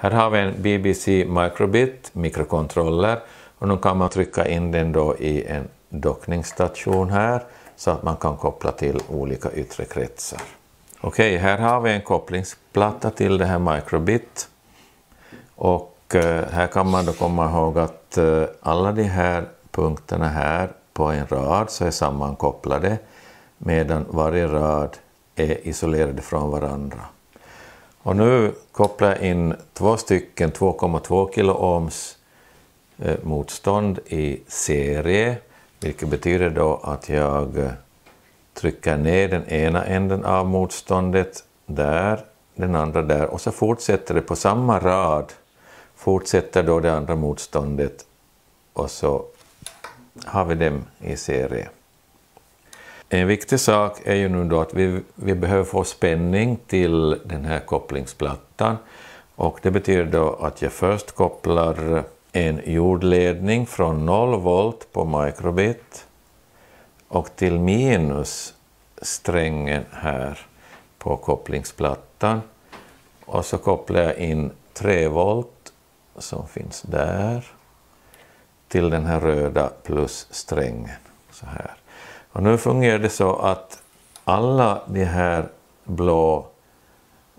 Här har vi en BBC Microbit mikrokontroller och nu kan man trycka in den då i en dockningsstation här så att man kan koppla till olika yttre kretsar. Okej, okay, här har vi en kopplingsplatta till det här Microbit. Och eh, här kan man då komma ihåg att eh, alla de här punkterna här på en rad så är sammankopplade medan varje rad är isolerade från varandra. Och nu kopplar jag in två stycken 2,2 kilo kiloohms eh, motstånd i serie, vilket betyder då att jag eh, trycker ner den ena änden av motståndet där, den andra där och så fortsätter det på samma rad, fortsätter då det andra motståndet och så har vi dem i serie. En viktig sak är ju nu då att vi, vi behöver få spänning till den här kopplingsplattan och det betyder då att jag först kopplar en jordledning från 0 volt på microbit och till minus strängen här på kopplingsplattan och så kopplar jag in 3 volt som finns där till den här röda plussträngen så här. Och nu fungerar det så att alla de här blå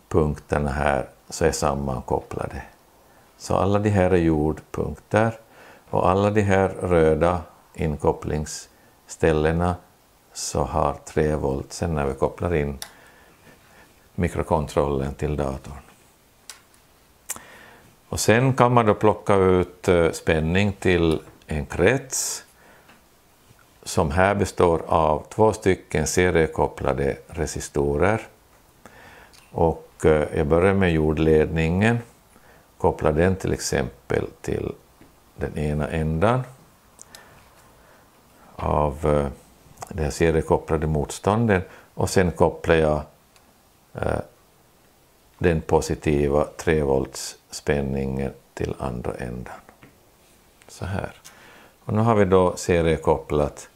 punkterna här så är sammankopplade. Så alla de här är jordpunkter och alla de här röda inkopplingsställena så har 3 volt sen när vi kopplar in mikrokontrollen till datorn. Och sen kan man då plocka ut eh, spänning till en krets som här består av två stycken seriekopplade resistorer. Och eh, jag börjar med jordledningen, kopplar den till exempel till den ena ändan av eh, den seriekopplade motstånden och sen kopplar jag eh, den positiva 3 volts spänningen till andra ändan. Så här. Och nu har vi då seriekopplat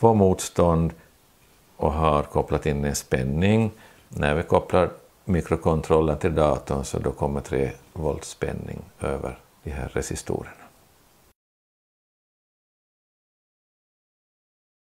två motstånd och har kopplat in en spänning. När vi kopplar mikrokontrollen till datorn så då kommer 3 volts spänning över de här resistorerna.